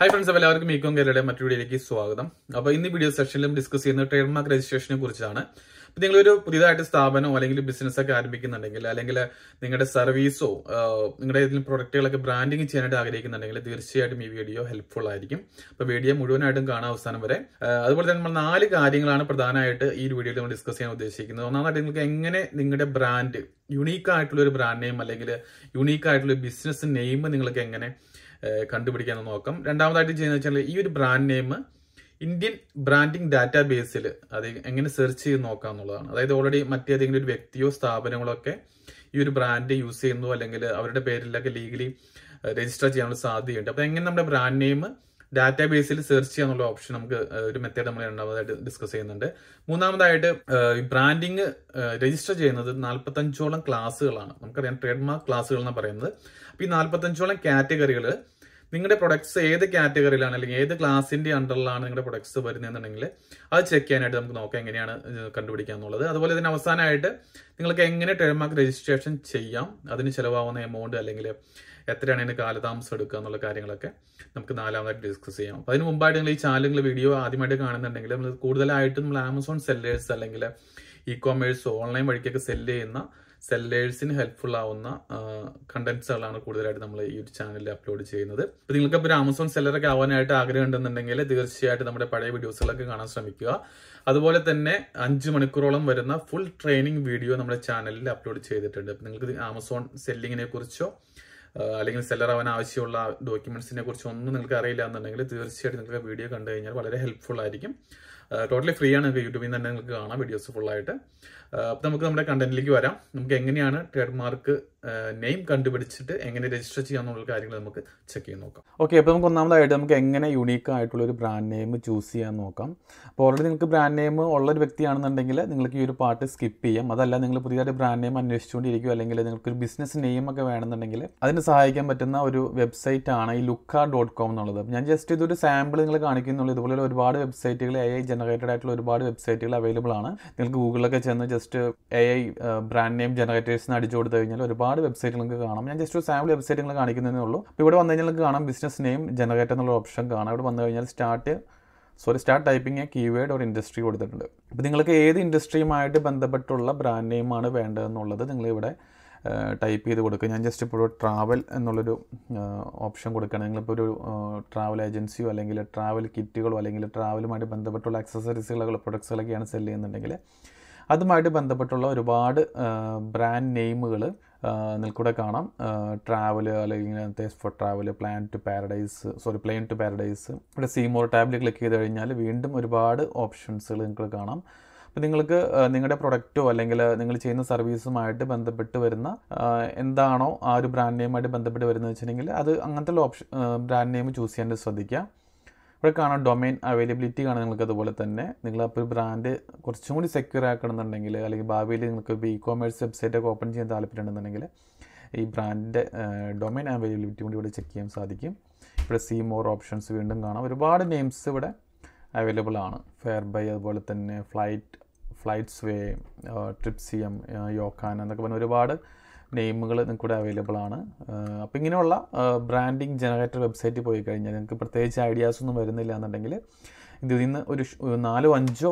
hi friends എല്ലാവർക്കും മീക്കോം കേരളയുടെ മറ്റു വീഡിയോയിലേക്ക് സ്വാഗതം അപ്പോൾ ഇന്ന് വീഡിയോ സെഷനിലും ഡിസ്കസ് ചെയ്യുന്നത് ട്രേഡ്മാർക്ക് രജിസ്ട്രേഷനെ കുറിച്ചാണ് അപ്പോൾ നിങ്ങളൊരു പുതിയതായിട്ട് സ്ഥാപനമോ അല്ലെങ്കിൽ ബിസിനസ്സൊക്കെ ആരംഭിക്കുന്നുണ്ടെങ്കിൽ അല്ലെങ്കിൽ നിങ്ങളുടെ സർവീസോ നിങ്ങളുടെ ഏതെങ്കിലും പ്രൊഡക്റ്റുകളൊക്കെ ബ്രാൻഡിങ് ചെയ്യാനായിട്ട് ആഗ്രഹിക്കുന്നുണ്ടെങ്കിൽ തീർച്ചയായിട്ടും ഈ വീഡിയോ ഹെൽപ്ഫുൾ ആയിരിക്കും അപ്പോൾ വീഡിയോ മുഴുവനായിട്ടും കാണാം അവസാനം വരെ അതുപോലെ തന്നെ നമ്മൾ നാല് കാര്യങ്ങളാണ് പ്രധാനമായിട്ട് ഈ വീഡിയോയിൽ നമ്മൾ ഡിസ്കസ് ചെയ്യാൻ ഉദ്ദേശിക്കുന്നത് ഒന്നാമതായിട്ട് നിങ്ങൾക്ക് എങ്ങനെ നിങ്ങളുടെ ബ്രാൻഡ് യുണീക്കായിട്ടുള്ള ആയിട്ടുള്ള ഒരു ബ്രാൻഡ് നെയിം അല്ലെങ്കിൽ യുണീക്കായിട്ടുള്ള ആയിട്ടുള്ള ബിസിനസ് നെയിം നിങ്ങൾക്ക് എങ്ങനെ കണ്ടുപിടിക്കാൻ നോക്കാം രണ്ടാമതായിട്ട് ചെയ്യുന്ന വെച്ചാൽ ഈ ഒരു brand name Indian branding data ബേസിൽ അത് എങ്ങനെ സെർച്ച് ചെയ്ത് നോക്കാം എന്നുള്ളതാണ് അതായത് ഓൾറെഡി മറ്റേതെങ്കിലും ഒരു വ്യക്തിയോ സ്ഥാപനങ്ങളോ ഒക്കെ ഈ ഒരു ബ്രാൻഡ് യൂസ് ചെയ്യുന്നു അല്ലെങ്കിൽ അവരുടെ പേരിലൊക്കെ ലീഗലി രജിസ്റ്റർ ചെയ്യാനുള്ള സാധ്യതയുണ്ട് അപ്പോൾ എങ്ങനെ നമ്മുടെ ബ്രാൻഡ് നെയിം ഡാറ്റാബേസിൽ സെർച്ച് ചെയ്യാനുള്ള ഓപ്ഷൻ നമുക്ക് ഒരു മെത്തേഡ് നമ്മൾ രണ്ടാമതായിട്ട് ഡിസ്കസ് ചെയ്യുന്നുണ്ട് മൂന്നാമതായിട്ട് ബ്രാൻഡിങ് രജിസ്റ്റർ ചെയ്യുന്നത് നാൽപ്പത്തഞ്ചോളം ക്ലാസ്സുകളാണ് നമുക്കറിയാം ട്രേഡ് മാർക്ക് ക്ലാസ്സുകൾ എന്നാണ് പറയുന്നത് അപ്പോൾ ഈ നാൽപ്പത്തഞ്ചോളം കാറ്റഗറികൾ നിങ്ങളുടെ പ്രൊഡക്ട്സ് ഏത് കാറ്റഗറിയിലാണ് അല്ലെങ്കിൽ ഏത് ക്ലാസിന്റെ അണ്ടറിലാണ് നിങ്ങളുടെ പ്രൊഡക്ട്സ് വരുന്നതെന്നുണ്ടെങ്കിൽ അത് ചെക്ക് ചെയ്യാനായിട്ട് നമുക്ക് നോക്കാം എങ്ങനെയാണ് കണ്ടുപിടിക്കുക എന്നുള്ളത് അതുപോലെ തന്നെ അവസാനമായിട്ട് നിങ്ങൾക്ക് എങ്ങനെ ട്രേഡ്മാർക്ക് രജിസ്ട്രേഷൻ ചെയ്യാം അതിന് ചിലവാകുന്ന എമൗണ്ട് അല്ലെങ്കിൽ എത്രയാണ് അതിന് കാലതാമസം എടുക്കുക എന്നുള്ള കാര്യങ്ങളൊക്കെ നമുക്ക് നാലാമതായിട്ട് ഡിസ്കസ് ചെയ്യാം അപ്പം അതിന് മുമ്പായിട്ട് നിങ്ങൾ ഈ ചാനലുകൾ വീഡിയോ ആദ്യമായിട്ട് കാണുന്നുണ്ടെങ്കിൽ നമ്മൾ കൂടുതലായിട്ടും നമ്മൾ ആമസോൺ സെല്ലേഴ്സ് അല്ലെങ്കിൽ ഇ കോമേഴ്സ് ഓൺലൈൻ വഴിക്കൊക്കെ സെല്ല് ചെയ്യുന്ന സെല്ലേഴ്സിന് ഹെൽപ്ഫുൾ ആവുന്ന കണ്ടന്റ്സുകളാണ് കൂടുതലായിട്ട് നമ്മൾ ഈ ഒരു ചാനലിൽ അപ്ലോഡ് ചെയ്യുന്നത് ഇപ്പൊ നിങ്ങൾക്ക് ഒരു ആമസോൺ സെല്ലറൊക്കെ ആവാനായിട്ട് ആഗ്രഹം ഉണ്ടെന്നുണ്ടെങ്കിൽ തീർച്ചയായിട്ടും നമ്മുടെ പഴയ വീഡിയോസുകളൊക്കെ കാണാൻ ശ്രമിക്കുക അതുപോലെ തന്നെ അഞ്ച് മണിക്കൂറോളം വരുന്ന ഫുൾ ട്രെയിനിങ് വീഡിയോ നമ്മുടെ ചാനലിൽ അപ്ലോഡ് ചെയ്തിട്ടുണ്ട് അപ്പൊ നിങ്ങൾക്ക് ആമസോൺ സെല്ലിങ്ങിനെ കുറിച്ചോ അല്ലെങ്കിൽ സെല്ലർ ആവാൻ ആവശ്യമുള്ള ഡോക്യുമെന്റ്സിനെ കുറിച്ച് ഒന്നും നിങ്ങൾക്ക് അറിയില്ല എന്നുണ്ടെങ്കിൽ തീർച്ചയായിട്ടും നിങ്ങൾക്ക് വീഡിയോ കണ്ടു കഴിഞ്ഞാൽ വളരെ ഹെൽപ്ഫുൾ ആയിരിക്കും ടോട്ടലി ഫ്രീ ആണ് നിങ്ങൾക്ക് യൂട്യൂബിൽ നിന്ന് തന്നെ നിങ്ങൾക്ക് കാണാം വീഡിയോസ് ഫുള്ളായിട്ട് അപ്പം നമുക്ക് നമ്മുടെ കണ്ടന്റിലേക്ക് വരാം നമുക്ക് എങ്ങനെയാണ് ട്രേഡ് മാർക്ക് നെയിം കണ്ടുപിടിച്ചിട്ട് എങ്ങനെ രജിസ്റ്റർ എന്നുള്ള കാര്യങ്ങൾ നമുക്ക് ചെക്ക് ചെയ്ത് നോക്കാം ഓക്കെ അപ്പോൾ നമുക്ക് ഒന്നാമതായിട്ട് നമുക്ക് എങ്ങനെ യുണീക്ക് ആയിട്ടുള്ള ഒരു ബ്രാൻഡ് നെയിം ചൂസ് ചെയ്യാൻ നോക്കാം അപ്പോൾ ഓൾറെഡി നിങ്ങൾക്ക് ബ്രാൻഡ് നെയിം ഉള്ള ഒരു വ്യക്തിയാണെന്നുണ്ടെങ്കിൽ നിങ്ങൾക്ക് ഈ ഒരു പാർട്ട് സ്കിപ്പ് ചെയ്യാം അതല്ല നിങ്ങൾ പുതിയതായിട്ട് ബ്രാൻഡ് നെയിം അന്വേഷിച്ചുകൊണ്ടിരിക്കുക അല്ലെങ്കിൽ നിങ്ങൾക്ക് ഒരു ബിസിനസ് നെയിം ഒക്കെ വേണമെന്നുണ്ടെങ്കിൽ അതിന് സഹായിക്കാൻ പറ്റുന്ന ഒരു വെബ്സൈറ്റ് ആണ് ഈ ലുക്ക ഡോട്ട് കോം എന്നുള്ളത് ഞാൻ ജസ്റ്റ് ഇതൊരു സാമ്പിൾ നിങ്ങൾ കാണിക്കുന്നുള്ളൂ ഇതുപോലെ ഒരുപാട് വെബ്സൈറ്റുകൾ എ ഐ ജനറേറ്റഡ് ആയിട്ടുള്ള ഒരുപാട് വെബ്സൈറ്റുകൾ അവൈലബിൾ ആണ് നിങ്ങൾക്ക് ഗൂഗിളിലൊക്കെ ചെന്ന് just A I brand name ജനറേറ്റേഴ്സിന് അടിച്ചു കൊടുത്തു കഴിഞ്ഞാൽ ഒരുപാട് വെബ്സൈറ്റ് നിങ്ങൾക്ക് കാണാം ഞാൻ ജസ്റ്റ് ഒരു സാമ്പിൾ വെബ്സൈറ്റുകൾ കാണിക്കുന്നതേ ഉള്ളൂ അപ്പോൾ ഇവിടെ വന്നു കഴിഞ്ഞാൽ നിങ്ങൾക്ക് കാണാം ബിസിനസ് നെയിം ജനറേറ്റർ എന്നുള്ള ഓപ്ഷൻ കാണാം ഇവിടെ വന്നു കഴിഞ്ഞാൽ start sorry start typing keyword ഒരു ഇൻഡസ്ട്രി കൊടുത്തിട്ടുണ്ട് അപ്പോൾ നിങ്ങൾക്ക് ഏത് ഇൻഡസ്ട്രിയുമായിട്ട് ബന്ധപ്പെട്ടുള്ള ബ്രാൻഡ് നെയിമാണ് വേണ്ടതെന്നുള്ളത് നിങ്ങളിവിടെ ടൈപ്പ് ചെയ്ത് കൊടുക്കുക ഞാൻ ജസ്റ്റ് ഇപ്പോൾ ട്രാവൽ എന്നുള്ളൊരു ഓപ്ഷൻ കൊടുക്കുകയാണ് നിങ്ങളിപ്പോൾ ഒരു ട്രാവൽ ഏജൻസിയോ അല്ലെങ്കിൽ ട്രാവൽ കിറ്റുകളോ അല്ലെങ്കിൽ ട്രാവലുമായിട്ട് ബന്ധപ്പെട്ടുള്ള അക്സസറീസുകളോ പ്രൊഡക്ട്സുകളൊക്കെയാണ് സെല്ല് ചെയ്യുന്നുണ്ടെങ്കിൽ അതുമായിട്ട് ബന്ധപ്പെട്ടുള്ള ഒരുപാട് ബ്രാൻഡ് നെയിമുകൾ നിൽക്കൂടെ കാണാം ട്രാവൽ അല്ലെങ്കിൽ ഇങ്ങനത്തെ for travel plan to paradise sorry plane to paradise ഇവിടെ സീമോർ ടാബിൽ ക്ലിക്ക് ചെയ്ത് കഴിഞ്ഞാൽ വീണ്ടും ഒരുപാട് ഓപ്ഷൻസുകൾ നിങ്ങൾക്ക് കാണാം അപ്പോൾ നിങ്ങൾക്ക് നിങ്ങളുടെ പ്രൊഡക്റ്റോ അല്ലെങ്കിൽ നിങ്ങൾ ചെയ്യുന്ന സർവീസുമായിട്ട് ബന്ധപ്പെട്ട് വരുന്ന എന്താണോ ആ ഒരു ബ്രാൻഡ് നെയിമായിട്ട് ബന്ധപ്പെട്ട് വരുന്നത് വെച്ചിട്ടുണ്ടെങ്കിൽ അത് അങ്ങനത്തെ ഓപ്ഷൻ ബ്രാൻഡ് നെയിം ചൂസ് ചെയ്യാൻ ശ്രദ്ധിക്കുക ഇവിടെ കാണാം ഡൊമൈൻ അവൈലബിലിറ്റി കാണാം നിങ്ങൾക്ക് അതുപോലെ തന്നെ നിങ്ങൾ അപ്പോൾ ഒരു ബ്രാൻഡ് കുറച്ചും കൂടി സെക്യൂർ ആക്കണമെന്നുണ്ടെങ്കിൽ അല്ലെങ്കിൽ ഭാവിയിൽ നിങ്ങൾക്ക് ഇപ്പോൾ ഇ കോമേഴ്സ് ഒക്കെ ഓപ്പൺ ചെയ്യാൻ താല്പര്യമുണ്ടെന്നുണ്ടെങ്കിൽ ഈ ബ്രാൻഡിൻ്റെ ഡൊമൈൻ അവൈലബിലിറ്റി കൂടി ഇവിടെ ചെക്ക് ചെയ്യാൻ സാധിക്കും ഇവിടെ സി മോർ ഓപ്ഷൻസ് വീണ്ടും കാണാം ഒരുപാട് നെയിംസ് ഇവിടെ അവൈലബിൾ ആണ് ഫെയർ ബൈ അതുപോലെ തന്നെ ഫ്ലൈറ്റ് ഫ്ലൈറ്റ്സ് വേ ട്രിപ്സിയം യോക്കാൻ എന്നൊക്കെ പറഞ്ഞ ഒരുപാട് നെയിമുകൾ നിങ്ങൾക്ക് ഇവിടെ അവൈലബിൾ ആണ് അപ്പോൾ ഇങ്ങനെയുള്ള ബ്രാൻഡിങ് ജനറേറ്റർ വെബ്സൈറ്റിൽ പോയി കഴിഞ്ഞാൽ നിങ്ങൾക്ക് പ്രത്യേകിച്ച് ഐഡിയാസ് ഒന്നും വരുന്നില്ല എന്നുണ്ടെങ്കിൽ ഇതിൽ നിന്ന് ഒരു നാലോ അഞ്ചോ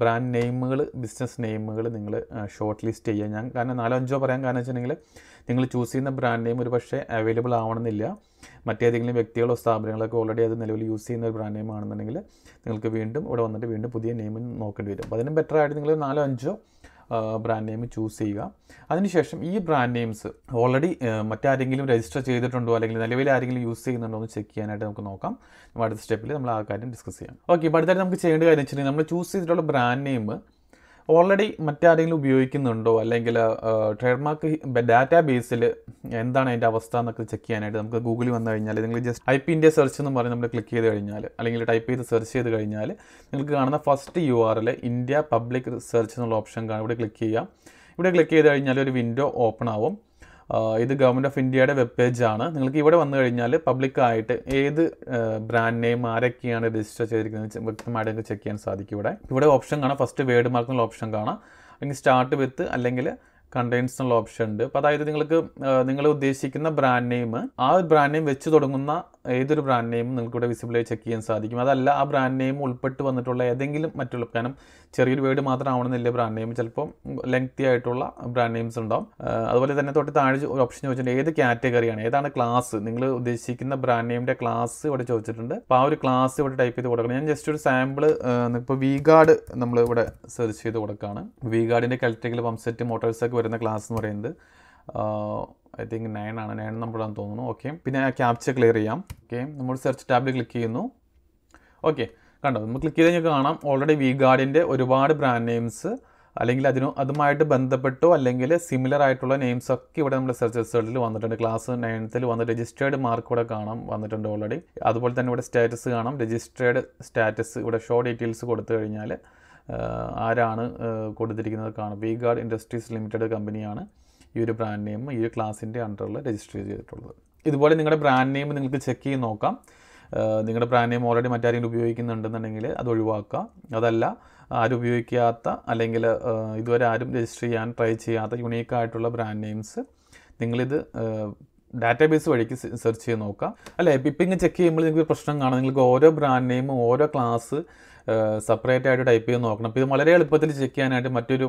ബ്രാൻഡ് നെയിമുകൾ ബിസിനസ് നെയിമുകൾ നിങ്ങൾ ഷോർട്ട് ലിസ്റ്റ് ചെയ്യുക ഞാൻ കാരണം നാലോ അഞ്ചോ പറയാൻ കാരണം വെച്ചിട്ടുണ്ടെങ്കിൽ നിങ്ങൾ ചൂസ് ചെയ്യുന്ന ബ്രാൻഡ് നെയിം ഒരു പക്ഷേ അവൈലബിൾ ആവണമെന്നില്ല മറ്റേതെങ്കിലും വ്യക്തികളോ സ്ഥാപനങ്ങളൊക്കെ ഓൾറെഡി അത് നിലവിൽ യൂസ് ചെയ്യുന്ന ഒരു ബ്രാൻഡ് നെയിം ആണെന്നുണ്ടെങ്കിൽ നിങ്ങൾക്ക് വീണ്ടും ഇവിടെ വന്നിട്ട് വീണ്ടും പുതിയ നെയിം നോക്കേണ്ടി വരും അപ്പോൾ അതിനും ബെറ്റർ ആയിട്ട് നിങ്ങൾ നാലോ അഞ്ചോ ബ്രാൻഡ് നെയിം ചൂസ് ചെയ്യുക അതിനുശേഷം ഈ ബ്രാൻഡ് നെയിംസ് ഓൾറെഡി മറ്റാരെങ്കിലും രജിസ്റ്റർ ചെയ്തിട്ടുണ്ടോ അല്ലെങ്കിൽ നിലവിൽ ആരെങ്കിലും യൂസ് ചെയ്യുന്നുണ്ടോ എന്ന് ചെക്ക് ചെയ്യാനായിട്ട് നമുക്ക് നോക്കാം അടുത്ത സ്റ്റെപ്പിൽ നമ്മൾ ആ കാര്യം ഡിസ്കസ് ചെയ്യാം ഓക്കെ ഇപ്പോൾ അടുത്തായിട്ട് നമുക്ക് ചെയ്യേണ്ട കാര്യം വെച്ചിട്ടുണ്ടെങ്കിൽ നമ്മൾ ചൂസ് ചെയ്തിട്ടുള്ള ബ്രാൻഡ് നെയിം ഓൾറെഡി മറ്റാരെങ്കിലും ഉപയോഗിക്കുന്നുണ്ടോ അല്ലെങ്കിൽ ട്രേഡ് മാർക്ക് ഡാറ്റാ ബേസിൽ എന്താണ് അതിൻ്റെ അവസ്ഥ എന്നൊക്കെ ചെക്ക് ചെയ്യാനായിട്ട് നമുക്ക് ഗൂഗിളിൽ വന്നു കഴിഞ്ഞാൽ നിങ്ങൾ just I P India search എന്ന് പറഞ്ഞ് നമ്മൾ ക്ലിക്ക് ചെയ്ത് കഴിഞ്ഞാൽ അല്ലെങ്കിൽ ടൈപ്പ് ചെയ്ത് സെർച്ച് ചെയ്ത് കഴിഞ്ഞാൽ നിങ്ങൾക്ക് കാണുന്ന first U R L India public search എന്നുള്ള ഓപ്ഷൻ കാണും ഇവിടെ ക്ലിക്ക് ചെയ്യാം ഇവിടെ ക്ലിക്ക് ചെയ്ത് കഴിഞ്ഞാൽ ഒരു വിൻഡോ ഓപ്പൺ ആവും ഇത് ഗവൺമെൻറ് ഓഫ് ഇന്ത്യയുടെ വെബ് പേജാണ് നിങ്ങൾക്ക് ഇവിടെ വന്നു കഴിഞ്ഞാൽ പബ്ലിക്കായിട്ട് ഏത് ബ്രാൻഡ് നെയിം ആരൊക്കെയാണ് രജിസ്റ്റർ ചെയ്തിരിക്കുന്നത് വ്യക്തമായിട്ട് നിങ്ങൾക്ക് ചെക്ക് ചെയ്യാൻ സാധിക്കും ഇവിടെ ഇവിടെ ഓപ്ഷൻ കാണാം ഫസ്റ്റ് വേർഡ് മാർക്ക് എന്നുള്ള ഓപ്ഷൻ കാണാം അല്ലെങ്കിൽ സ്റ്റാർട്ട് വിത്ത് അല്ലെങ്കിൽ കണ്ടെയ്ൻസ് എന്നുള്ള ഓപ്ഷൻ ഉണ്ട് അപ്പോൾ അതായത് നിങ്ങൾക്ക് നിങ്ങൾ ഉദ്ദേശിക്കുന്ന ബ്രാൻഡ് നെയിം ആ ബ്രാൻഡ് നെയിം വെച്ച് തുടങ്ങുന്ന ഏതൊരു ബ്രാൻഡ് നെയിമും നിങ്ങൾക്കിവിടെ വിസിബിളായി ചെക്ക് ചെയ്യാൻ സാധിക്കും അതല്ല ആ ബ്രാൻഡ് നെയിം ഉൾപ്പെട്ട് വന്നിട്ടുള്ള ഏതെങ്കിലും മറ്റുള്ള കാരണം ചെറിയൊരു വേർഡ് മാത്രം ആവണമെന്നില്ല ബ്രാൻഡ് നെയിം ചിലപ്പോൾ ലെങ്തി ആയിട്ടുള്ള ബ്രാൻഡ് നെയിംസ് ഉണ്ടാവും അതുപോലെ തന്നെ തൊട്ട് താഴെ ഒരു ഓപ്ഷൻ ചോദിച്ചിട്ടുണ്ട് ഏത് കാറ്റഗറിയാണ് ഏതാണ് ക്ലാസ് നിങ്ങൾ ഉദ്ദേശിക്കുന്ന ബ്രാൻഡ് നെയിമിൻ്റെ ക്ലാസ് ഇവിടെ ചോദിച്ചിട്ടുണ്ട് അപ്പോൾ ആ ഒരു ക്ലാസ് ഇവിടെ ടൈപ്പ് ചെയ്ത് കൊടുക്കണം ഞാൻ ജസ്റ്റ് ഒരു സാമ്പിൾ ഇപ്പോൾ വി ഗാർഡ് നമ്മൾ ഇവിടെ സെർച്ച് ചെയ്ത് കൊടുക്കുകയാണ് വി ഗാർഡിൻ്റെ കലക്ട്രിക്കൽ പമ്പ് സെറ്റ് മോട്ടോഴ്സൊക്കെ വരുന്ന ക്ലാസ് എന്ന് പറയുന്നത് ഐ തിങ്ക് നയൻ ആണ് നയൻ നമ്പറാണെന്ന് തോന്നുന്നു ഓക്കെ പിന്നെ ക്യാപ്ച ക്ലിയർ ചെയ്യാം ഓക്കെ നമ്മൾ സെർച്ച് ടാബിൽ ക്ലിക്ക് ചെയ്യുന്നു ഓക്കെ കണ്ടോ നമ്മൾ ക്ലിക്ക് ചെയ്ത് നിങ്ങൾക്ക് കാണാം ഓൾറെഡി വി ഗാർഡിൻ്റെ ഒരുപാട് ബ്രാൻഡ് നെയിംസ് അല്ലെങ്കിൽ അതിനോ അതുമായിട്ട് ബന്ധപ്പെട്ടോ അല്ലെങ്കിൽ സിമിലർ ആയിട്ടുള്ള നെയിംസ് ഒക്കെ ഇവിടെ നമ്മുടെ സെർച്ച് റിസൾട്ടിൽ വന്നിട്ടുണ്ട് ക്ലാസ് നയൻത്തിൽ വന്ന് രജിസ്റ്റേർഡ് മാർക്ക് ഇവിടെ കാണാം വന്നിട്ടുണ്ട് ഓൾറെഡി അതുപോലെ തന്നെ ഇവിടെ സ്റ്റാറ്റസ് കാണാം രജിസ്റ്റേർഡ് സ്റ്റാറ്റസ് ഇവിടെ ഷോ ഡീറ്റെയിൽസ് കൊടുത്തു കഴിഞ്ഞാൽ ആരാണ് കൊടുത്തിരിക്കുന്നത് കാണാം വി ഗാർഡ് ഇൻഡസ്ട്രീസ് ലിമിറ്റഡ് കമ്പനിയാണ് ഈ ഒരു ബ്രാൻഡ് നെയിം ഈ ഒരു ക്ലാസിൻ്റെ അണ്ടറിൽ രജിസ്റ്റർ ചെയ്തിട്ടുള്ളത് ഇതുപോലെ നിങ്ങളുടെ ബ്രാൻഡ് നെയിം നിങ്ങൾക്ക് ചെക്ക് ചെയ്ത് നോക്കാം നിങ്ങളുടെ ബ്രാൻഡ് നെയിം ഓൾറെഡി മറ്റാരെങ്കിലും ഉപയോഗിക്കുന്നുണ്ടെന്നുണ്ടെങ്കിൽ അത് ഒഴിവാക്കുക അതല്ല ആരും ഉപയോഗിക്കാത്ത അല്ലെങ്കിൽ ഇതുവരെ ആരും രജിസ്റ്റർ ചെയ്യാൻ ട്രൈ ചെയ്യാത്ത യുണീക്ക് ആയിട്ടുള്ള ബ്രാൻഡ് നെയിംസ് നിങ്ങളിത് ഡാറ്റാബേസ് വഴിക്ക് സെർച്ച് ചെയ്ത് നോക്കാം അല്ലേ ഇപ്പം ഇങ്ങനെ ചെക്ക് ചെയ്യുമ്പോൾ നിങ്ങൾക്ക് പ്രശ്നം കാണാം നിങ്ങൾക്ക് ഓരോ ബ്രാൻഡ് നെയിമും ഓരോ ക്ലാസ് സെപ്പറേറ്റ് ആയിട്ട് ടൈപ്പ് ചെയ്ത് നോക്കണം അപ്പോൾ ഇത് വളരെ എളുപ്പത്തിൽ ചെക്ക് ചെയ്യാനായിട്ട് മറ്റൊരു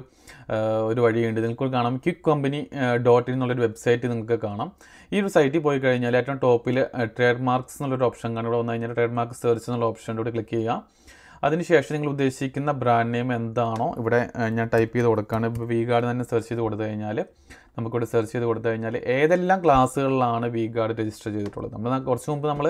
ഒരു വഴിയുണ്ട് നിങ്ങൾക്ക് കാണാം ക്വിക്ക് കമ്പനി ഡോട്ട് ഇൻ എന്നുള്ളൊരു വെബ്സൈറ്റ് നിങ്ങൾക്ക് കാണാം ഈ ഒരു സൈറ്റിൽ പോയി കഴിഞ്ഞാൽ ഏറ്റവും ടോപ്പിൽ ട്രേഡ് മാർക്സ് എന്നുള്ളൊരു ഓപ്ഷൻ കാണും ഇവിടെ വന്നു കഴിഞ്ഞാൽ ട്രേഡ് മാർക്ക് സെർച്ച് എന്നുള്ള ഓപ്ഷൻ കൂടി ക്ലിക്ക് ചെയ്യുക അതിനുശേഷം നിങ്ങൾ ഉദ്ദേശിക്കുന്ന ബ്രാൻഡ് നെയിം എന്താണോ ഇവിടെ ഞാൻ ടൈപ്പ് ചെയ്ത് കൊടുക്കുകയാണ് വി ഗാർഡ് തന്നെ സെർച്ച് ചെയ്ത് കൊടുത്തു കഴിഞ്ഞാൽ നമുക്കിവിടെ സെർച്ച് ചെയ്ത് കൊടുത്തു കഴിഞ്ഞാൽ ഏതെല്ലാം ക്ലാസ്സുകളിലാണ് വി ഗാർഡ് രജിസ്റ്റർ ചെയ്തിട്ടുള്ളത് നമ്മൾ കുറച്ച് മുമ്പ് നമ്മൾ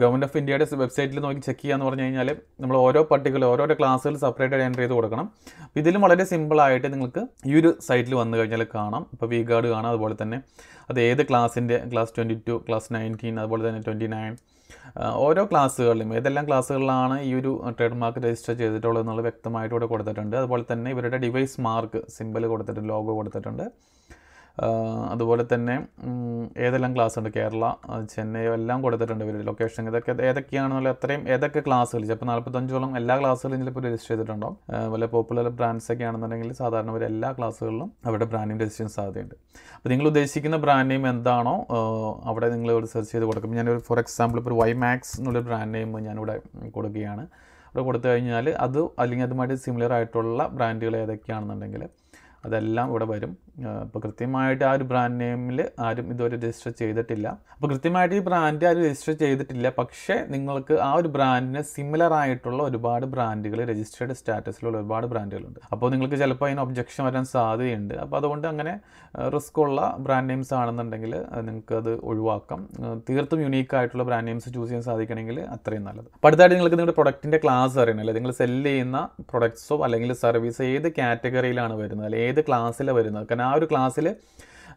ഗവൺമെൻറ് ഓഫ് ഇന്ത്യയുടെ വെബ്സൈറ്റിൽ നോക്കി ചെക്ക് ചെയ്യാന്ന് പറഞ്ഞു കഴിഞ്ഞാൽ നമ്മൾ ഓരോ പർട്ടിക്കുലർ ഓരോരോ ക്ലാസ്സുകൾ സെപ്പറേറ്റ് എൻ്റർ ചെയ്ത് കൊടുക്കണം അപ്പോൾ ഇതിലും വളരെ സിമ്പിളായിട്ട് നിങ്ങൾക്ക് ഈ ഒരു സൈറ്റിൽ വന്നു കഴിഞ്ഞാൽ കാണാം ഇപ്പോൾ വി ഗാർഡ് കാണാം അതുപോലെ തന്നെ അത് ഏത് ക്ലാസ്സിൻ്റെ class twenty two class nineteen അതുപോലെ തന്നെ ട്വൻറ്റി നയൻ ഓരോ ക്ലാസ്സുകളിലും ഏതെല്ലാം ക്ലാസ്സുകളിലാണ് ഈ ഒരു ട്രേഡ് മാർക്ക് രജിസ്റ്റർ ചെയ്തിട്ടുള്ളത് എന്നുള്ളത് വ്യക്തമായിട്ട് ഇവിടെ കൊടുത്തിട്ടുണ്ട് അതുപോലെ തന്നെ ഇവരുടെ ഡിവൈസ് മാർക്ക് സിമ്പിൾ കൊടുത്തിട്ടുണ്ട് ലോഗോ കൊടുത്തിട്ടുണ്ട് അതുപോലെ തന്നെ ഏതെല്ലാം ക്ലാസ് ഉണ്ട് കേരള ചെന്നൈ എല്ലാം കൊടുത്തിട്ടുണ്ട് ഇവർ ലൊക്കേഷൻ ഇതൊക്കെ ഏതൊക്കെയാണെന്നുള്ള അത്രയും ഏതൊക്കെ ക്ലാസ്സുകൾ ചിലപ്പോൾ നാൽപ്പത്തഞ്ചോളം എല്ലാ ക്ലാസ്സുകളും ചിലപ്പോൾ രജിസ്റ്റർ ചെയ്തിട്ടുണ്ടോ വല്ല പോപ്പുലർ ബ്രാൻഡ്സ് ഒക്കെ ആണെന്നുണ്ടെങ്കിൽ സാധാരണ ഒരു എല്ലാ ക്ലാസ്സുകളിലും അവരുടെ ബ്രാൻഡ് രജിസ്ട്രേഷൻ രജിസ്റ്റർ ചെയ്യാൻ സാധ്യതയുണ്ട് അപ്പോൾ നിങ്ങൾ ഉദ്ദേശിക്കുന്ന ബ്രാൻഡ് നെയിം എന്താണോ അവിടെ നിങ്ങൾ ഇവിടെ സെർച്ച് ചെയ്ത് കൊടുക്കും ഞാനൊരു ഫോർ എക്സാമ്പിൾ ഇപ്പോൾ വൈ മാക്സ് എന്നുള്ളൊരു ബ്രാൻഡ് നെയിം ഞാനിവിടെ കൊടുക്കുകയാണ് അവിടെ കൊടുത്തു കഴിഞ്ഞാൽ അത് അല്ലെങ്കിൽ അതുമായിട്ട് സിമിലർ ആയിട്ടുള്ള ബ്രാൻഡുകൾ ഏതൊക്കെയാണെന്നുണ്ടെങ്കിൽ അതെല്ലാം ഇവിടെ വരും അപ്പോൾ കൃത്യമായിട്ട് ആ ഒരു ബ്രാൻഡ് നെയിമിൽ ആരും ഇതുവരെ രജിസ്റ്റർ ചെയ്തിട്ടില്ല അപ്പോൾ കൃത്യമായിട്ട് ഈ ബ്രാൻഡ് ആരും രജിസ്റ്റർ ചെയ്തിട്ടില്ല പക്ഷേ നിങ്ങൾക്ക് ആ ഒരു ബ്രാൻഡിന് സിമിലർ ആയിട്ടുള്ള ഒരുപാട് ബ്രാൻഡുകൾ രജിസ്റ്റേർഡ് സ്റ്റാറ്റസിലുള്ള ഒരുപാട് ബ്രാൻഡുകളുണ്ട് അപ്പോൾ നിങ്ങൾക്ക് ചിലപ്പോൾ അതിന് ഒബ്ജക്ഷൻ വരാൻ സാധ്യതയുണ്ട് അപ്പോൾ അതുകൊണ്ട് അങ്ങനെ റിസ്ക് ഉള്ള ബ്രാൻഡ് നെയിംസ് ആണെന്നുണ്ടെങ്കിൽ നിങ്ങൾക്ക് അത് ഒഴിവാക്കാം തീർത്തും യുണീക്ക് ആയിട്ടുള്ള ബ്രാൻഡ് നെയിംസ് ചൂസ് ചെയ്യാൻ സാധിക്കണമെങ്കിൽ അത്രയും നല്ലത് അപ്പോൾ അടുത്തായിട്ട് നിങ്ങൾക്ക് നിങ്ങളുടെ പ്രൊഡക്റ്റിൻ്റെ ക്ലാസ് അറിയണം നിങ്ങൾ സെല്ല് ചെയ്യുന്ന പ്രൊഡക്ട്സോ അല്ലെങ്കിൽ സർവീസ് ഏത് കാറ്റഗറിയിലാണ് വരുന്നത് അല്ലെങ്കിൽ ഏത് ക്ലാസ്സിലാണ് വരുന്നത് ആ ഒരു ക്ലാസ്സിൽ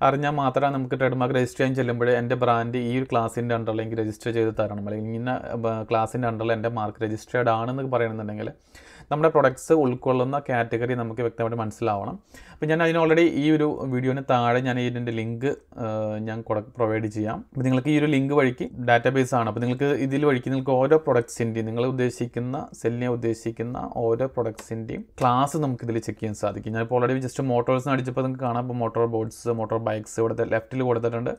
അറിഞ്ഞാൽ മാത്രമേ നമുക്ക് ട്രേഡ് മാർക്ക് രജിസ്റ്റർ ചെയ്യാൻ ചെല്ലുമ്പോൾ എൻ്റെ ബ്രാൻഡ് ഈ ഒരു ക്ലാസ്സിൻ്റെ അണ്ടറിൽ എനിക്ക് രജിസ്റ്റർ ചെയ്ത് തരണം അല്ലെങ്കിൽ ഇന്ന ക്ലാസ്സിൻ്റെ അണ്ടറിൽ എൻ്റെ മാർക്ക് രജിസ്റ്റേർഡ് ആണെന്ന് പറയുന്നുണ്ടെങ്കിൽ നമ്മുടെ പ്രൊഡക്ട്സ് ഉൾക്കൊള്ളുന്ന കാറ്റഗറി നമുക്ക് വ്യക്തമായിട്ട് മനസ്സിലാവണം അപ്പോൾ ഞാൻ അതിന് ഓൾറെഡി ഈ ഒരു വീഡിയോന് താഴെ ഞാൻ ഇതിൻ്റെ ലിങ്ക് ഞാൻ പ്രൊവൈഡ് ചെയ്യാം അപ്പോൾ നിങ്ങൾക്ക് ഈ ഒരു ലിങ്ക് വഴിക്ക് ഡാറ്റാബേസ് ആണ് അപ്പോൾ നിങ്ങൾക്ക് ഇതിൽ വഴിക്ക് നിങ്ങൾക്ക് ഓരോ പ്രൊഡക്ട്സിൻ്റെയും നിങ്ങൾ ഉദ്ദേശിക്കുന്ന സെല്ലിനെ ഉദ്ദേശിക്കുന്ന ഓരോ പ്രൊഡക്ട്സിൻ്റെയും ക്ലാസ് നമുക്ക് ഇതിൽ ചെക്ക് ചെയ്യാൻ സാധിക്കും ഞാനിപ്പോൾ ഓൾറെഡി ജസ്റ്റ് മോട്ടോഴ്സ് അടിച്ചപ്പോൾ നിങ്ങൾക്ക് കാണാം ഇപ്പോൾ മോട്ടോർ ബോട്ട്സ് മോട്ടോർ ബൈക്സ് ഇവിടുത്തെ ലെഫ്റ്റിൽ കൊടുത്തിട്ടുണ്ട്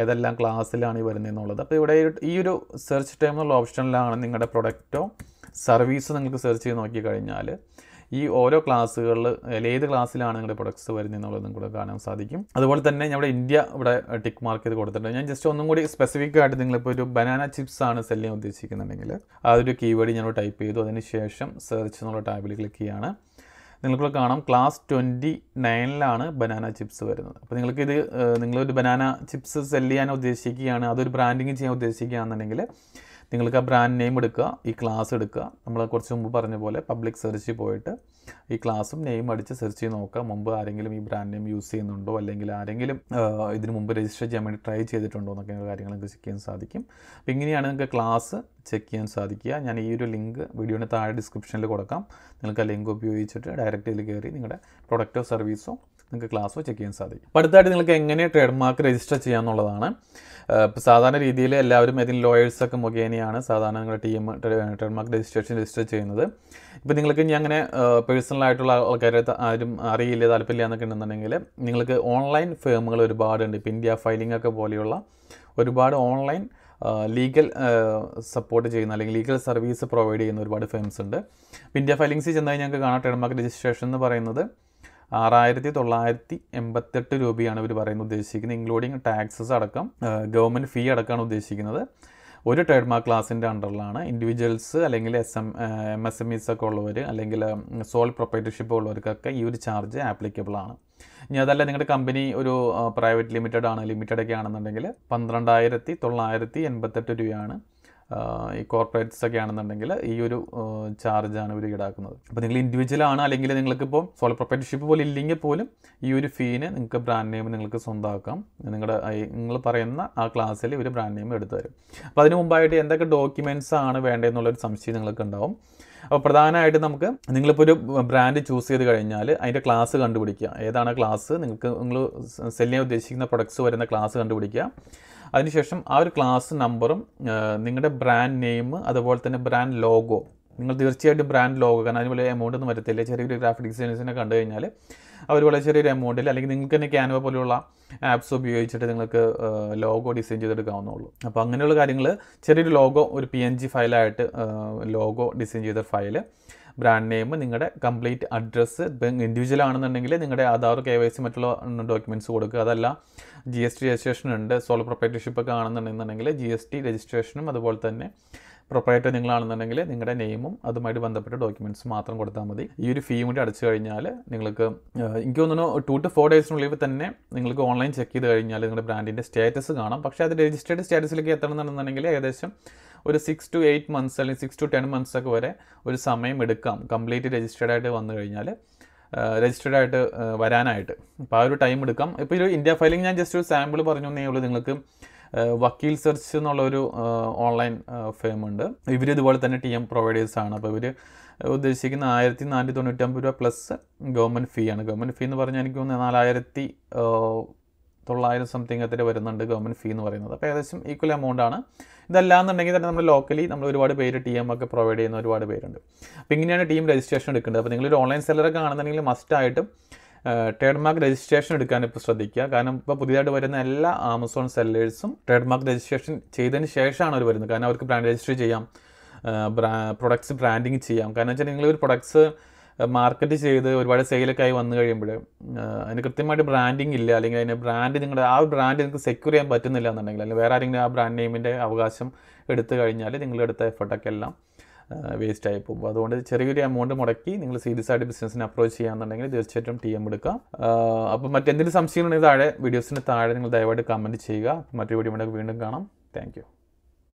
ഏതെല്ലാം ക്ലാസ്സിലാണ് ഈ വരുന്നതെന്നുള്ളത് അപ്പോൾ ഇവിടെ ഈ ഒരു സെർച്ച് ടൈം എന്നുള്ള ഓപ്ഷനിലാണ് നിങ്ങളുടെ പ്രൊഡക്റ്റോ സർവീസോ നിങ്ങൾക്ക് സെർച്ച് ചെയ്ത് നോക്കി കഴിഞ്ഞാൽ ഈ ഓരോ ക്ലാസ്സുകളിൽ ഏത് ക്ലാസ്സിലാണ് നിങ്ങളുടെ പ്രൊഡക്ട്സ് വരുന്നതെന്നുള്ളത് നിങ്ങൾക്ക് കാണാൻ സാധിക്കും അതുപോലെ തന്നെ ഞങ്ങളുടെ ഇന്ത്യ ഇവിടെ ടിക്ക് മാർക്ക് ചെയ്ത് കൊടുത്തിട്ടുണ്ട് ഞാൻ ജസ്റ്റ് ഒന്നും കൂടി സ്പെസിഫിക് ആയിട്ട് നിങ്ങളിപ്പോൾ ഒരു ബനാന ചിപ്സ് ആണ് സെല്ലിങ് ചെയ്യാൻ ഉദ്ദേശിക്കുന്നുണ്ടെങ്കിൽ ആ ഒരു കീവേഡ് ഞാൻ ടൈപ്പ് ചെയ്തു അതിനുശേഷം സെർച്ച് എന്നുള്ള ടാബിൽ ക്ലിക്ക് ചെയ്യുകയാണ് നിങ്ങൾക്കിവിടെ കാണാം ക്ലാസ് ട്വൻറ്റി നയനിലാണ് ബനാന ചിപ്സ് വരുന്നത് അപ്പോൾ നിങ്ങൾക്ക് ഇത് നിങ്ങളൊരു ബനാന ചിപ്സ് സെല്ല് ചെയ്യാൻ ഉദ്ദേശിക്കുകയാണ് അതൊരു ബ്രാൻഡിങ് ചെയ്യാൻ ഉദ്ദേശിക്കുകയാണെന്നുണ്ടെങ്കിൽ നിങ്ങൾക്ക് ആ ബ്രാൻഡ് നെയിം എടുക്കുക ഈ ക്ലാസ് എടുക്കുക നമ്മൾ കുറച്ച് മുമ്പ് പറഞ്ഞ പോലെ പബ്ലിക് സെർച്ച് പോയിട്ട് ഈ ക്ലാസ്സും നെയിം അടിച്ച് സെർച്ച് ചെയ്ത് നോക്കുക മുമ്പ് ആരെങ്കിലും ഈ ബ്രാൻഡ് നെയിം യൂസ് ചെയ്യുന്നുണ്ടോ അല്ലെങ്കിൽ ആരെങ്കിലും ഇതിനു മുമ്പ് രജിസ്റ്റർ ചെയ്യാൻ വേണ്ടി ട്രൈ ചെയ്തിട്ടുണ്ടോ എന്നൊക്കെ കാര്യങ്ങൾ നിങ്ങൾക്ക് ചെക്ക് ചെയ്യാൻ സാധിക്കും അപ്പോൾ ഇങ്ങനെയാണ് നിങ്ങൾക്ക് ക്ലാസ് ചെക്ക് ചെയ്യാൻ സാധിക്കുക ഞാൻ ഈ ഒരു ലിങ്ക് വീഡിയോയുടെ താഴെ ഡിസ്ക്രിപ്ഷനിൽ കൊടുക്കാം നിങ്ങൾക്ക് ആ ലിങ്ക് ഉപയോഗിച്ചിട്ട് ഡയറക്റ്റ് ഇതിൽ കയറി നിങ്ങളുടെ പ്രൊഡക്റ്റോ സർവീസോ നിങ്ങൾക്ക് ക്ലാസ്സോ ചെക്ക് ചെയ്യാൻ സാധിക്കും അടുത്തായിട്ട് നിങ്ങൾക്ക് എങ്ങനെ ട്രേഡ് മാർക്ക് രജിസ്റ്റർ ചെയ്യാമെന്നുള്ളതാണ് സാധാരണ രീതിയിൽ എല്ലാവരും ഏതെങ്കിലും ലോയേഴ്സൊക്കെ മുഖേനയാണ് സാധാരണ നിങ്ങളുടെ ടീം ട്രേഡ്മാർക്ക് രജിസ്ട്രേഷൻ രജിസ്റ്റർ ചെയ്യുന്നത് ഇപ്പോൾ നിങ്ങൾക്ക് ഇനി അങ്ങനെ പേഴ്സണലായിട്ടുള്ള ആൾക്കാരെ ആരും അറിയില്ല താല്പര്യമില്ല എന്നൊക്കെ ഉണ്ടെന്നുണ്ടെങ്കിൽ നിങ്ങൾക്ക് ഓൺലൈൻ ഫേമുകൾ ഒരുപാടുണ്ട് ഇപ്പോൾ ഇന്ത്യ ഫയലിംഗ് ഒക്കെ പോലെയുള്ള ഒരുപാട് ഓൺലൈൻ ലീഗൽ സപ്പോർട്ട് ചെയ്യുന്ന അല്ലെങ്കിൽ ലീഗൽ സർവീസ് പ്രൊവൈഡ് ചെയ്യുന്ന ഒരുപാട് ഫേംസ് ഉണ്ട് ഇന്ത്യ ഫയലിംഗ്സിൽ ചെന്നാൽ ഞങ്ങൾക്ക് കാണാം ട്രേഡ്മാർക്ക് രജിസ്ട്രേഷൻ എന്ന് പറയുന്നത് ആറായിരത്തി തൊള്ളായിരത്തി എൺപത്തെട്ട് രൂപയാണ് ഇവർ പറയുന്നത് ഉദ്ദേശിക്കുന്നത് ഇൻക്ലൂഡിങ് ടാക്സസ് അടക്കം ഗവൺമെൻറ് ഫീ അടക്കമാണ് ഉദ്ദേശിക്കുന്നത് ഒരു ട്രേഡ് മാർക്ക് ക്ലാസിൻ്റെ അണ്ടറിലാണ് ഇൻഡിവിജ്വൽസ് അല്ലെങ്കിൽ S M M S M Es ഒക്കെ ഉള്ളവർ അല്ലെങ്കിൽ സോൾ പ്രൊപ്പറേറ്റർഷിപ്പ് ഉള്ളവർക്കൊക്കെ ഈ ഒരു ചാർജ് ആപ്ലിക്കബിൾ ആണ് ഇനി അതല്ല നിങ്ങളുടെ കമ്പനി ഒരു പ്രൈവറ്റ് ലിമിറ്റഡ് ആണ് ലിമിറ്റഡ് ഒക്കെ ആണെന്നുണ്ടെങ്കിൽ പന്ത്രണ്ടായിരത്തി തൊള്ളായിരത്തി എൺപത്തെട്ട് രൂപയാണ് ഈ കോർപ്പറേറ്റ്സ് ഒക്കെ ആണെന്നുണ്ടെങ്കിൽ ഈ ഒരു ചാർജാണ് ഇവർ ഈടാക്കുന്നത് അപ്പോൾ നിങ്ങൾ ഇൻഡിവിജ്വൽ ആണ് അല്ലെങ്കിൽ നിങ്ങൾക്കിപ്പോൾ സോളർ പ്രൊപ്പറേറ്റർഷിപ്പ് പോലെ ഇല്ലെങ്കിൽ പോലും ഈ ഒരു ഫീന് നിങ്ങൾക്ക് ബ്രാൻഡ് നെയിം നിങ്ങൾക്ക് സ്വന്തമാക്കാം നിങ്ങളുടെ നിങ്ങൾ പറയുന്ന ആ ക്ലാസ്സിൽ ഇവർ ബ്രാൻഡ് നെയിം എടുത്തു തരും അപ്പോൾ അതിന് മുമ്പായിട്ട് എന്തൊക്കെ ഡോക്യുമെൻറ്റ്സ് ആണ് വേണ്ടതെന്നുള്ളൊരു സംശയം നിങ്ങൾക്ക് ഉണ്ടാവും അപ്പോൾ പ്രധാനമായിട്ട് നമുക്ക് നിങ്ങളിപ്പോൾ ഒരു ബ്രാൻഡ് ചൂസ് ചെയ്ത് കഴിഞ്ഞാൽ അതിൻ്റെ ക്ലാസ് കണ്ടുപിടിക്കുക ഏതാണ് ക്ലാസ് നിങ്ങൾക്ക് നിങ്ങൾ സെല്ലിനെ ഉദ്ദേശിക്കുന്ന പ്രൊഡക്ട്സ് വരുന്ന ക്ലാസ് കണ്ടുപിടിക്കുക അതിനുശേഷം ആ ഒരു ക്ലാസ് നമ്പറും നിങ്ങളുടെ ബ്രാൻഡ് നെയിം അതുപോലെ തന്നെ ബ്രാൻഡ് ലോഗോ നിങ്ങൾ തീർച്ചയായിട്ടും ബ്രാൻഡ് ലോഗോ കാരണം അതിന് വലിയ എമൗണ്ട് ഒന്നും വരത്തില്ല ചെറിയൊരു ഗ്രാഫിക് ഡിസൈനേഴ്സിനെ കണ്ടു കഴിഞ്ഞാൽ അവർ വളരെ ചെറിയൊരു എമൗണ്ടിൽ അല്ലെങ്കിൽ നിങ്ങൾക്ക് തന്നെ ക്യാൻവ പോലെയുള്ള ആപ്സ് ഉപയോഗിച്ചിട്ട് നിങ്ങൾക്ക് ലോഗോ ഡിസൈൻ ചെയ്തെടുക്കാവുന്നുള്ളൂ അപ്പോൾ അങ്ങനെയുള്ള കാര്യങ്ങൾ ചെറിയൊരു ലോഗോ ഒരു പി എൻ ജി ഫയലായിട്ട് ലോഗോ ഡിസൈൻ ചെയ്ത ഫയൽ ബ്രാൻഡ് നെയിം നിങ്ങളുടെ കംപ്ലീറ്റ് അഡ്രസ്സ് ഇപ്പം ഇൻഡിവിജ്വൽ ആണെന്നുണ്ടെങ്കിൽ നിങ്ങളുടെ ആധാർ കെ വൈ സി മറ്റുള്ള ഡോക്യുമെൻറ്റ്സ് കൊടുക്കുക അതല്ല ജി എസ് ടി രജിസ്ട്രേഷൻ ഉണ്ട് സോൾ പ്രൊപ്പറേറ്റർഷിപ്പ് ഒക്കെ ആണെന്നുണ്ടെന്നുണ്ടെങ്കിൽ ജി എസ് ടി രജിസ്ട്രേഷനും അതുപോലെ തന്നെ പ്രൊപ്പറേറ്റർ നിങ്ങളാണെന്നുണ്ടെങ്കിൽ നിങ്ങളുടെ നെയിമും അതുമായിട്ട് ബന്ധപ്പെട്ട ഡോക്യുമെൻറ്റ്സ് മാത്രം കൊടുത്താൽ മതി ഈ ഒരു ഫീ കൂടി അടച്ചു കഴിഞ്ഞാൽ നിങ്ങൾക്ക് എനിക്ക് തോന്നുന്നു ടു ടു ഫോർ ഡേയ്സിനുള്ളിൽ തന്നെ നിങ്ങൾക്ക് ഓൺലൈൻ ചെക്ക് ചെയ്ത് കഴിഞ്ഞാൽ നിങ്ങളുടെ ബ്രാൻഡിൻ്റെ സ്റ്റാറ്റസ് കാണാം പക്ഷേ അത് രജിസ്റ്റേഡ് സ്റ്റാറ്റസിലേക്ക് എത്തണമെന്നുണ്ടെങ്കിൽ ഏകദേശം ഒരു സിക്സ് ടു എയ്റ്റ് മന്ത്സ് അല്ലെങ്കിൽ സിക്സ് ടു ടെൻ മന്ത്സ് ഒക്കെ വരെ ഒരു സമയം എടുക്കാം കംപ്ലീറ്റ് രജിസ്റ്റേഡ് ആയിട്ട് വന്നു കഴിഞ്ഞാൽ രജിസ്റ്റേഡ് ആയിട്ട് വരാനായിട്ട് അപ്പോൾ ആ ഒരു ടൈം എടുക്കാം ഇപ്പോൾ ഒരു ഇന്ത്യ ഫയലിംഗ് ഞാൻ ജസ്റ്റ് ഒരു സാമ്പിൾ പറഞ്ഞു തന്നേ ഉള്ളൂ നിങ്ങൾക്ക് വക്കീൽ സെർച്ച് എന്നുള്ളൊരു ഓൺലൈൻ ഫേം ഉണ്ട് ഇവർ ഇതുപോലെ തന്നെ ടി എം പ്രൊവൈഡേഴ്സാണ് അപ്പോൾ ഇവർ ഉദ്ദേശിക്കുന്ന ആയിരത്തി നാനൂറ്റി തൊണ്ണൂറ്റമ്പത് രൂപ പ്ലസ് ഗവൺമെൻറ് ഫീ ആണ് ഗവൺമെൻറ് ഫീ എന്ന് പറഞ്ഞാൽ എനിക്ക് തോന്നുന്നത് നാലായിരത്തി തൊള്ളായിരം സംതിങ് എത്തിട്ട് വരുന്നുണ്ട് ഗവൺമെൻറ് ഫീ എന്ന് പറയുന്നത് അപ്പോൾ ഏകദേശം ഈക്വൽ എമൗണ്ട് ആണ് ഇതല്ലാന്നുണ്ടെങ്കിൽ തന്നെ നമ്മൾ ലോക്കലി നമ്മൾ ഒരുപാട് പേര് ടി എം ഒക്കെ പ്രൊവൈഡ് ചെയ്യുന്ന ഒരുപാട് പേരുണ്ട് അപ്പോൾ ഇങ്ങനെയാണ് ടീം രജിസ്ട്രേഷൻ എടുക്കേണ്ടത് അപ്പോൾ നിങ്ങളൊരു ഓൺലൈൻ സെല്ലറൊക്കെ ആണെന്നുണ്ടെങ്കിൽ ആയിട്ടും ട്രേഡ് മാർക്ക് രജിസ്ട്രേഷൻ എടുക്കാൻ ഇപ്പോൾ ശ്രദ്ധിക്കുക കാരണം ഇപ്പോൾ പുതിയതായിട്ട് വരുന്ന എല്ലാ ആമസോൺ സെല്ലേഴ്സും ട്രേഡ് മാർക്ക് രജിസ്ട്രേഷൻ ചെയ്തതിന് ശേഷമാണ് അവർ വരുന്നത് കാരണം അവർക്ക് ബ്രാൻഡ് രജിസ്റ്റർ ചെയ്യാം പ്രൊഡക്ട്സ് ബ്രാൻഡിങ് ചെയ്യാം കാരണം വെച്ചാൽ നിങ്ങൾ ഒരു പ്രൊഡക്ട്സ് മാർക്കറ്റ് ചെയ്ത് ഒരുപാട് സെയിലൊക്കെ ആയി വന്നു കഴിയുമ്പോൾ അതിന് കൃത്യമായിട്ട് ബ്രാൻഡിങ് ഇല്ല അല്ലെങ്കിൽ അതിന് ബ്രാൻഡ് നിങ്ങളുടെ ആ ബ്രാൻഡ് നിങ്ങൾക്ക് സെക്യൂർ ചെയ്യാൻ പറ്റുന്നില്ല എന്നുണ്ടെങ്കിൽ അല്ലെങ്കിൽ വേറെ ആരെങ്കിലും ആ ബ്രാൻഡ് നെയിമിൻ്റെ അവകാശം എടുത്തു കഴിഞ്ഞാൽ നിങ്ങൾ എടുത്ത എഫർട്ടൊക്കെ എല്ലാം വേസ്റ്റ് ആയി പോകും അതുകൊണ്ട് ചെറിയൊരു എമൗണ്ട് മുടക്കി നിങ്ങൾ സീരിയസ് ആയിട്ട് ബിസിനസ്സിനെ അപ്രോച്ച് ചെയ്യാന്നുണ്ടെങ്കിൽ തീർച്ചയായിട്ടും ടി എം എടുക്കാം അപ്പോൾ മറ്റെന്തെങ്കിലും സംശയങ്ങളുണ്ടെങ്കിൽ താഴെ വീഡിയോസിന് താഴെ നിങ്ങൾ ദയവായിട്ട് കമൻറ്റ് ചെയ്യുക മറ്റൊരു വീഡിയോ വീണ്ടും കാണാം താങ്ക്